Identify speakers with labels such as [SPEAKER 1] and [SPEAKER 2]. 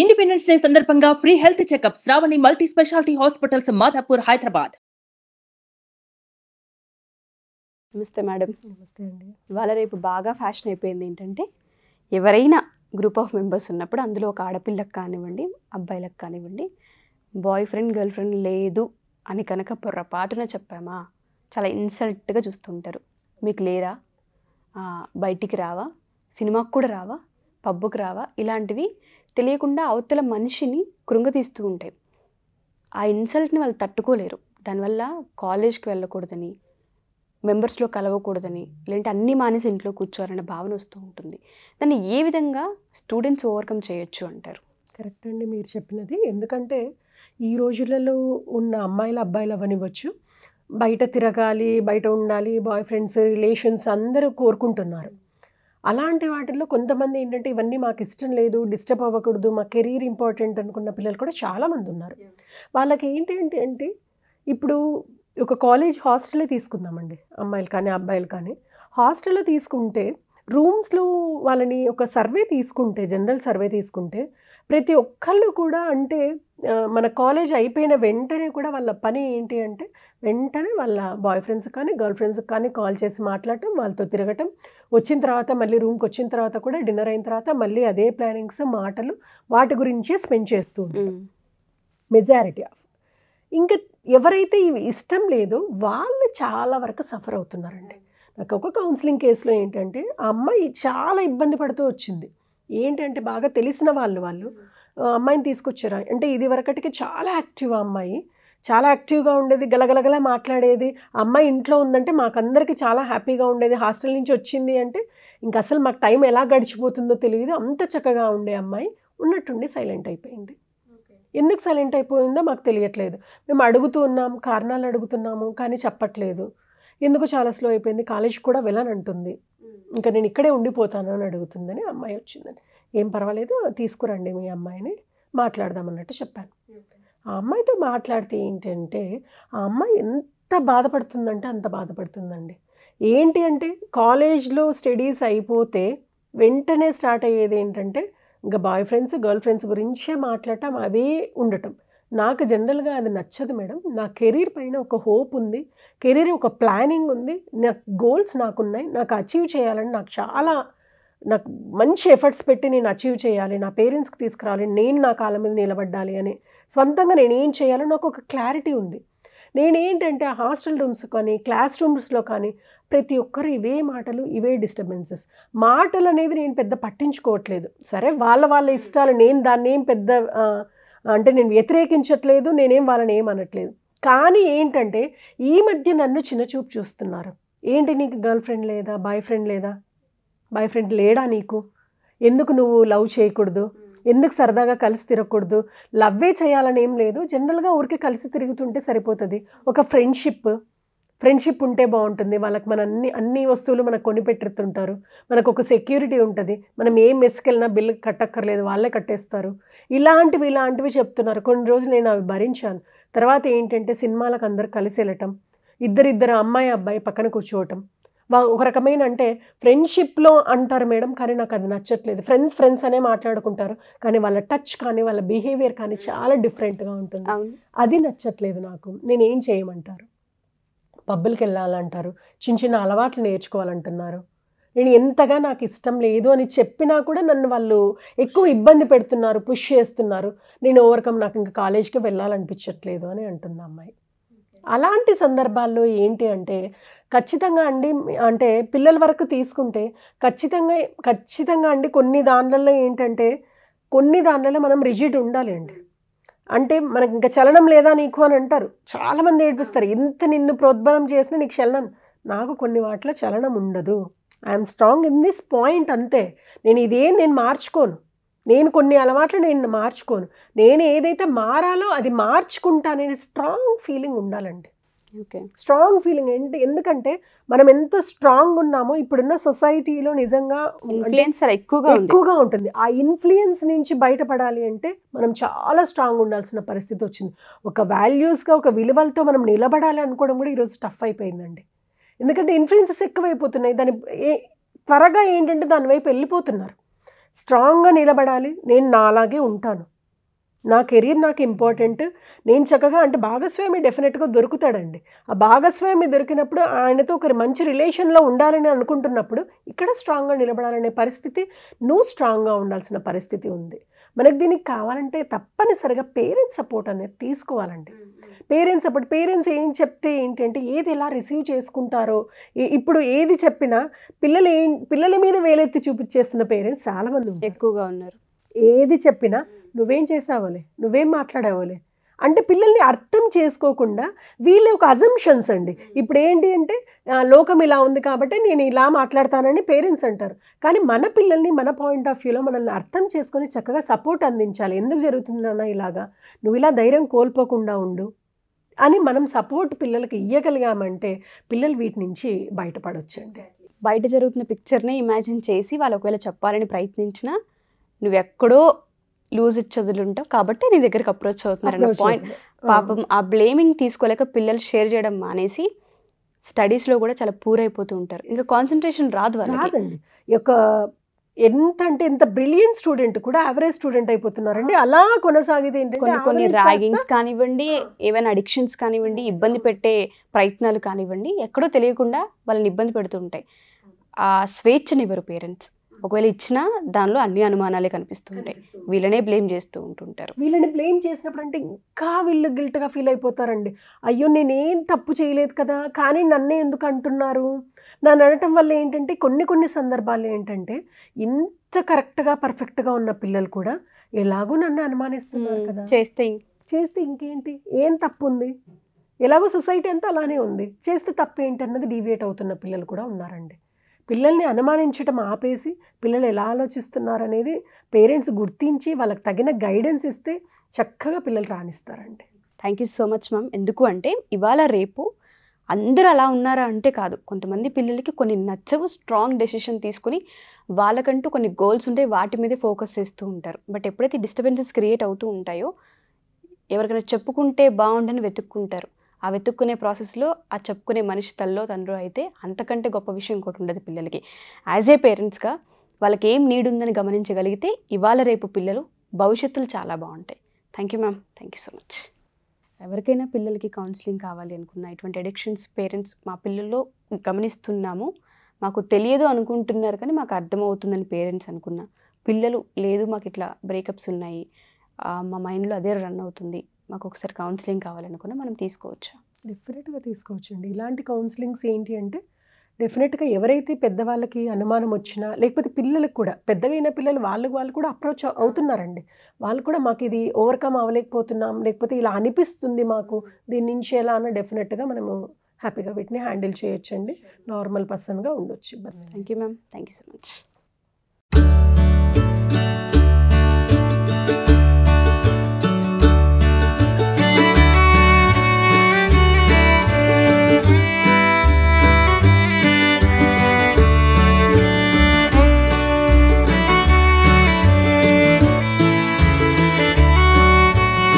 [SPEAKER 1] independence day సందర్భంగా free health checkup Shravani multi speciality hospitals Madhapur Hyderabad నమస్తే madam నమస్తే అండి ఇవాళ రేపు బాగా ఫ్యాషన్ అయిపోయింది ఏంటంటే ఎవరైనా గ్రూప్ ఆఫ్ మెంబర్స్ ఉన్నప్పుడు అందులో ఒక ఆడపిల్లకు కానివ్వండి అబ్బాయిలకు కానివ్వండి బాయ్ ఫ్రెండ్ గర్ల్ ఫ్రెండ్ లేదు అని కనుక పొర్రపాటున చెప్పామా చాలా ఇన్సల్ట్గా చూస్తుంటారు మీకు లేరా బయటికి రావా సినిమాకు కూడా రావా పబ్బుకు రావా ఇలాంటివి తెలియకుండా అవతల మనిషిని కృంగతీస్తూ ఉంటాయి ఆ ఇన్సల్ట్ని వాళ్ళు తట్టుకోలేరు దానివల్ల కాలేజ్కి వెళ్ళకూడదని మెంబర్స్లో కలవకూడదని లేదంటే అన్ని మానేసి ఇంట్లో కూర్చోవాలనే భావన వస్తూ ఉంటుంది దాన్ని ఏ విధంగా స్టూడెంట్స్ ఓవర్కమ్ చేయొచ్చు అంటారు
[SPEAKER 2] కరెక్ట్ అండి మీరు చెప్పినది ఎందుకంటే ఈ రోజులలో ఉన్న అమ్మాయిలు అబ్బాయిలు అవనివ్వచ్చు బయట తిరగాలి బయట ఉండాలి బాయ్ ఫ్రెండ్స్ రిలేషన్స్ అందరూ కోరుకుంటున్నారు అలాంటి వాటిల్లో కొంతమంది ఏంటంటే ఇవన్నీ మాకు ఇష్టం లేదు డిస్టర్బ్ అవ్వకూడదు మా కెరీర్ ఇంపార్టెంట్ అనుకున్న పిల్లలు కూడా చాలామంది ఉన్నారు వాళ్ళకి ఏంటి అంటే ఇప్పుడు ఒక కాలేజ్ హాస్టలే తీసుకుందామండి అమ్మాయిలు కానీ అబ్బాయిలు కానీ హాస్టల్లో తీసుకుంటే రూమ్స్లో వాళ్ళని ఒక సర్వే తీసుకుంటే జనరల్ సర్వే తీసుకుంటే ప్రతి ఒక్కళ్ళు కూడా అంటే మన కాలేజ్ అయిపోయిన వెంటనే కూడా వాళ్ళ పని ఏంటి అంటే వెంటనే వాళ్ళ బాయ్ ఫ్రెండ్స్ కానీ గర్ల్ ఫ్రెండ్స్ కానీ కాల్ చేసి మాట్లాడటం వాళ్ళతో తిరగటం వచ్చిన తర్వాత మళ్ళీ రూమ్కి వచ్చిన తర్వాత కూడా డిన్నర్ అయిన తర్వాత మళ్ళీ అదే ప్లానింగ్స్ మాటలు వాటి గురించే స్పెండ్ చేస్తూ ఉంటారు మెజారిటీ ఆఫ్ ఇంకా ఎవరైతే ఇవి ఇష్టం లేదో వాళ్ళు చాలా వరకు సఫర్ అవుతున్నారండి నాకు ఒక కౌన్సిలింగ్ కేసులో ఏంటంటే ఆ అమ్మాయి చాలా ఇబ్బంది పడుతూ వచ్చింది ఏంటంటే బాగా తెలిసిన వాళ్ళు వాళ్ళు అమ్మాయిని తీసుకొచ్చారు అంటే ఇది వరకటికి చాలా యాక్టివ్ అమ్మాయి చాలా యాక్టివ్గా ఉండేది గలగలగలా మాట్లాడేది అమ్మాయి ఇంట్లో ఉందంటే మాకందరికీ చాలా హ్యాపీగా ఉండేది హాస్టల్ నుంచి వచ్చింది అంటే ఇంకా అసలు మాకు టైం ఎలా గడిచిపోతుందో తెలియదు అంత చక్కగా ఉండే అమ్మాయి ఉన్నట్టుండి సైలెంట్ అయిపోయింది ఎందుకు సైలెంట్ అయిపోయిందో మాకు తెలియట్లేదు మేము అడుగుతూ ఉన్నాం కారణాలు అడుగుతున్నాము కానీ చెప్పట్లేదు ఎందుకు చాలా స్లో అయిపోయింది కాలేజ్ కూడా వెళ్ళనంటుంది ఇంకా నేను ఇక్కడే ఉండిపోతాను అని అడుగుతుందని అమ్మాయి వచ్చిందని ఏం పర్వాలేదు తీసుకురండి మీ అమ్మాయిని మాట్లాడదామన్నట్టు చెప్పాను ఆ అమ్మాయితో మాట్లాడితే ఏంటంటే ఆ అమ్మాయి ఎంత బాధపడుతుందంటే అంత బాధపడుతుందండి ఏంటి అంటే కాలేజ్లో స్టడీస్ అయిపోతే వెంటనే స్టార్ట్ అయ్యేది ఏంటంటే ఇంకా బాయ్ ఫ్రెండ్స్ గర్ల్ ఫ్రెండ్స్ గురించే మాట్లాడటం అవే ఉండటం నాకు జనరల్గా అది నచ్చదు మేడం నా కెరీర్ పైన ఒక హోప్ ఉంది కెరీర్ ఒక ప్లానింగ్ ఉంది నా గోల్స్ నాకున్నాయి నాకు అచీవ్ చేయాలని నాకు చాలా నాకు మంచి ఎఫర్ట్స్ పెట్టి నేను అచీవ్ చేయాలి నా పేరెంట్స్కి తీసుకురావాలి నేను నా కాళ్ళ మీద నిలబడ్డాలి అని స్వంతంగా నేను ఏం చేయాలో నాకు ఒక క్లారిటీ ఉంది నేనేంటంటే ఆ హాస్టల్ రూమ్స్ కానీ క్లాస్ రూమ్స్లో కానీ ప్రతి ఒక్కరు ఇవే మాటలు ఇవే డిస్టర్బెన్సెస్ మాటలు అనేది నేను పెద్ద పట్టించుకోవట్లేదు సరే వాళ్ళ వాళ్ళ ఇష్టాలు నేను దాన్ని ఏం పెద్ద అంటే నేను వ్యతిరేకించట్లేదు నేనేం వాళ్ళని ఏమనట్లేదు కానీ ఏంటంటే ఈ మధ్య నన్ను చిన్నచూపు చూస్తున్నారు ఏంటి నీకు గర్ల్ ఫ్రెండ్ లేదా బాయ్ ఫ్రెండ్ లేదా బాయ్ ఫ్రెండ్ లేడా నీకు ఎందుకు నువ్వు లవ్ చేయకూడదు ఎందుకు సరదాగా కలిసి తిరగకూడదు లవ్వే చేయాలని ఏం లేదు జనరల్గా ఊరికే కలిసి తిరుగుతుంటే సరిపోతుంది ఒక ఫ్రెండ్షిప్ ఫ్రెండ్షిప్ ఉంటే బాగుంటుంది వాళ్ళకి మన అన్ని అన్ని వస్తువులు మనకు కొనిపెట్టిస్తుంటారు మనకు ఒక సెక్యూరిటీ ఉంటుంది మనం ఏం మెస్కి బిల్ బిల్లు కట్టక్కర్లేదు వాళ్ళే కట్టేస్తారు ఇలాంటివి ఇలాంటివి చెప్తున్నారు కొన్ని రోజులు నేను అవి భరించాను తర్వాత ఏంటంటే సినిమాలకు అందరు కలిసి వెళ్ళటం ఇద్దరిద్దరు అమ్మాయి అబ్బాయి పక్కన కూర్చోవటం వా ఒక రకమైన అంటే ఫ్రెండ్షిప్లో అంటారు మేడం కానీ నాకు అది నచ్చట్లేదు ఫ్రెండ్స్ ఫ్రెండ్స్ అనే మాట్లాడుకుంటారు కానీ వాళ్ళ టచ్ కానీ వాళ్ళ బిహేవియర్ కానీ చాలా డిఫరెంట్గా ఉంటుంది అది నచ్చట్లేదు నాకు నేనేం చేయమంటారు పబ్బులకి వెళ్ళాలంటారు చిన్న చిన్న అలవాట్లు నేర్చుకోవాలంటున్నారు నేను ఎంతగా నాకు ఇష్టం లేదు అని చెప్పినా కూడా నన్ను వాళ్ళు ఎక్కువ ఇబ్బంది పెడుతున్నారు పుష్ చేస్తున్నారు నేను ఓవర్కమ్ నాకు ఇంకా కాలేజ్కి వెళ్ళాలనిపించట్లేదు అని అంటుంది అమ్మాయి అలాంటి సందర్భాల్లో ఏంటి అంటే ఖచ్చితంగా అండి అంటే పిల్లల వరకు తీసుకుంటే ఖచ్చితంగా ఖచ్చితంగా అండి కొన్ని దానిలలో ఏంటంటే కొన్ని దానిలలో మనం రిజిడ్ ఉండాలి అండి అంటే మనకి ఇంకా చలనం లేదా నీకు అని అంటారు చాలామంది ఏడిపిస్తారు ఇంత నిన్ను ప్రోద్బలం చేసినా నీకు చలనం నాకు కొన్ని వాటిలో చలనం ఉండదు I'm strong in this point అంతే నేను ఇదేం నేను మార్చుకోను నేను కొన్ని అలవాట్లు నేను మార్చుకోను నేను ఏదైతే మారాలో అది మార్చుకుంటా అనేది స్ట్రాంగ్ ఫీలింగ్ ఉండాలండి ఓకే స్ట్రాంగ్ ఫీలింగ్ ఏంటి ఎందుకంటే మనం ఎంత స్ట్రాంగ్ ఉన్నామో ఇప్పుడున్న సొసైటీలో నిజంగా ఎక్కువగా ఎక్కువగా ఉంటుంది ఆ ఇన్ఫ్లుయెన్స్ నుంచి బయటపడాలి అంటే మనం చాలా స్ట్రాంగ్ ఉండాల్సిన పరిస్థితి వచ్చింది ఒక వాల్యూస్గా ఒక విలువలతో మనం నిలబడాలి అనుకోవడం కూడా ఈరోజు టఫ్ అయిపోయిందండి ఎందుకంటే ఇన్ఫ్లుయెన్సెస్ ఎక్కువైపోతున్నాయి దాని త్వరగా ఏంటంటే దాని వైపు వెళ్ళిపోతున్నారు స్ట్రాంగ్గా నిలబడాలి నేను నాలాగే ఉంటాను నా కెరీర్ నాకు ఇంపార్టెంట్ నేను చక్కగా అంటే భాగస్వామి డెఫినెట్గా దొరుకుతాడండి ఆ భాగస్వామి దొరికినప్పుడు ఆయనతో ఒకరి మంచి రిలేషన్లో ఉండాలని అనుకుంటున్నప్పుడు ఇక్కడ స్ట్రాంగ్గా నిలబడాలనే పరిస్థితి నువ్వు స్ట్రాంగ్గా ఉండాల్సిన పరిస్థితి ఉంది మనకు దీనికి కావాలంటే తప్పనిసరిగా పేరెంట్స్ సపోర్ట్ అనేది తీసుకోవాలండి పేరెంట్స్ సపోర్ట్ పేరెంట్స్ ఏం చెప్తే ఏంటంటే ఏది ఎలా రిసీవ్ చేసుకుంటారో ఇప్పుడు ఏది చెప్పినా పిల్లలు ఏం పిల్లల మీద వేలెత్తి చూపించేస్తున్న పేరెంట్స్ చాలామంది ఎక్కువగా ఉన్నారు ఏది చెప్పినా నువ్వేం చేసావలే నువ్వేం మాట్లాడావోలే అంటే పిల్లల్ని అర్థం చేసుకోకుండా వీళ్ళ ఒక అజంప్షన్స్ అండి ఇప్పుడు ఏంటి అంటే లోకం ఇలా ఉంది కాబట్టి నేను ఇలా మాట్లాడతానని పేరెంట్స్ అంటారు కానీ మన పిల్లల్ని మన పాయింట్ ఆఫ్ వ్యూలో మనల్ని అర్థం చేసుకొని చక్కగా సపోర్ట్ అందించాలి ఎందుకు జరుగుతుందన్నా ఇలాగా నువ్వు ఇలా ధైర్యం కోల్పోకుండా ఉండు అని మనం సపోర్ట్ పిల్లలకి ఇవ్వగలిగామంటే పిల్లలు వీటి నుంచి బయటపడవచ్చు అండి బయట జరుగుతున్న
[SPEAKER 1] పిక్చర్ని ఇమాజిన్ చేసి వాళ్ళు ఒకవేళ చెప్పాలని ప్రయత్నించినా నువ్వెక్కడో లూజ్ ఇచ్చదులు ఉంటావు కాబట్టి నీ దగ్గరికి అప్రోచ్ అవుతున్నారు అన్న పాయింట్ పాపం ఆ బ్లేమింగ్ తీసుకోలేక పిల్లలు షేర్ చేయడం మానేసి స్టడీస్లో కూడా చాలా పూర్ అయిపోతూ ఉంటారు ఇంకా కాన్సన్ట్రేషన్ రాదు రాదండి
[SPEAKER 2] యొక్క ఎంత అంటే ఎంత బ్రిలియంట్ స్టూడెంట్ కూడా యావరేజ్ స్టూడెంట్ అయిపోతున్నారండి అలా కొనసాగేది కొన్ని కొన్ని ర్యాగింగ్స్ కానివ్వండి ఏవైనా అడిక్షన్స్ కానివ్వండి ఇబ్బంది
[SPEAKER 1] పెట్టే ప్రయత్నాలు కానివ్వండి ఎక్కడో తెలియకుండా వాళ్ళని ఇబ్బంది పెడుతుంటాయి ఆ స్వేచ్ఛనివ్వరు పేరెంట్స్ ఒకవేళ ఇచ్చినా దానిలో అన్ని అనుమానాలే కనిపిస్తుంటాయి వీళ్ళనే బ్లేమ్ చేస్తూ
[SPEAKER 2] ఉంటుంటారు వీళ్ళని బ్లేమ్ చేసినప్పుడు అంటే ఇంకా వీళ్ళు గిల్ట్గా ఫీల్ అయిపోతారండి అయ్యో నేనేం తప్పు చేయలేదు కదా కానీ నన్నే ఎందుకు అంటున్నారు నన్ను అనటం వల్ల ఏంటంటే కొన్ని కొన్ని సందర్భాలు ఏంటంటే ఇంత కరెక్ట్గా పర్ఫెక్ట్గా ఉన్న పిల్లలు కూడా ఎలాగో నన్ను అనుమానిస్తున్నారు కదా చేస్తే చేస్తే ఇంకేంటి ఏం తప్పు ఉంది ఎలాగో సొసైటీ అంతా అలానే ఉంది చేస్తే తప్పేంటి అన్నది డీవియేట్ అవుతున్న పిల్లలు కూడా ఉన్నారండి పిల్లల్ని అనుమానించడం ఆపేసి పిల్లలు ఎలా ఆలోచిస్తున్నారనేది పేరెంట్స్ గుర్తించి వాళ్ళకి తగిన గైడెన్స్ ఇస్తే చక్కగా పిల్లలు రాణిస్తారండి thank you so much ma'am ఎందుకు అంటే ఇవాళ
[SPEAKER 1] రేపు అందరూ అలా ఉన్నారా అంటే కాదు కొంతమంది పిల్లలకి కొన్ని నచ్చవు స్ట్రాంగ్ డెసిషన్ తీసుకుని వాళ్ళకంటూ కొన్ని గోల్స్ ఉంటాయి వాటి మీదే ఫోకస్ చేస్తూ ఉంటారు బట్ ఎప్పుడైతే డిస్టర్బెన్సెస్ క్రియేట్ అవుతూ ఉంటాయో ఎవరికైనా చెప్పుకుంటే బాగుండని వెతుక్కుంటారు ఆ వెతుక్కునే ప్రాసెస్లో ఆ చెప్పుకునే మనిషి తల్లో తండ్రి అయితే అంతకంటే గొప్ప విషయం ఇంకోటి ఉండదు పిల్లలకి యాజ్ ఏ పేరెంట్స్గా వాళ్ళకి ఏం నీడ్ ఉందని గమనించగలిగితే ఇవాళ రేపు పిల్లలు భవిష్యత్తులు చాలా బాగుంటాయి thank you ma'am thank you so much ఎవరికైనా పిల్లలకి కౌన్సిలింగ్ కావాలి అనుకున్న ఇటువంటి అడిక్షన్స్ పేరెంట్స్ మా పిల్లల్లో గమనిస్తున్నాము మాకు తెలియదు అనుకుంటున్నారు కానీ మాకు అర్థమవుతుందని పేరెంట్స్ అనుకున్నా పిల్లలు లేదు మాకు ఇట్లా బ్రేకప్స్ ఉన్నాయి మా మైండ్లో అదే రన్ అవుతుంది మాకు ఒకసారి కౌన్సిలింగ్ కావాలనుకున్నా మనం తీసుకోవచ్చు
[SPEAKER 2] డెఫినెట్గా తీసుకోవచ్చండి ఇలాంటి కౌన్సిలింగ్స్ ఏంటి అంటే డెఫినెట్గా ఎవరైతే పెద్దవాళ్ళకి అనుమానం వచ్చినా లేకపోతే పిల్లలకు కూడా పెద్దగైన పిల్లలు వాళ్ళకు వాళ్ళు కూడా అప్రోచ్ అవుతున్నారండి వాళ్ళు కూడా మాకు ఇది ఓవర్కమ్ అవ్వలేకపోతున్నాం లేకపోతే ఇలా అనిపిస్తుంది మాకు దీని నుంచి ఎలా అన్న డెఫినెట్గా మనము హ్యాపీగా వీటిని హ్యాండిల్ చేయొచ్చండి నార్మల్ పర్సన్గా ఉండొచ్చు thank you ma'am thank you so much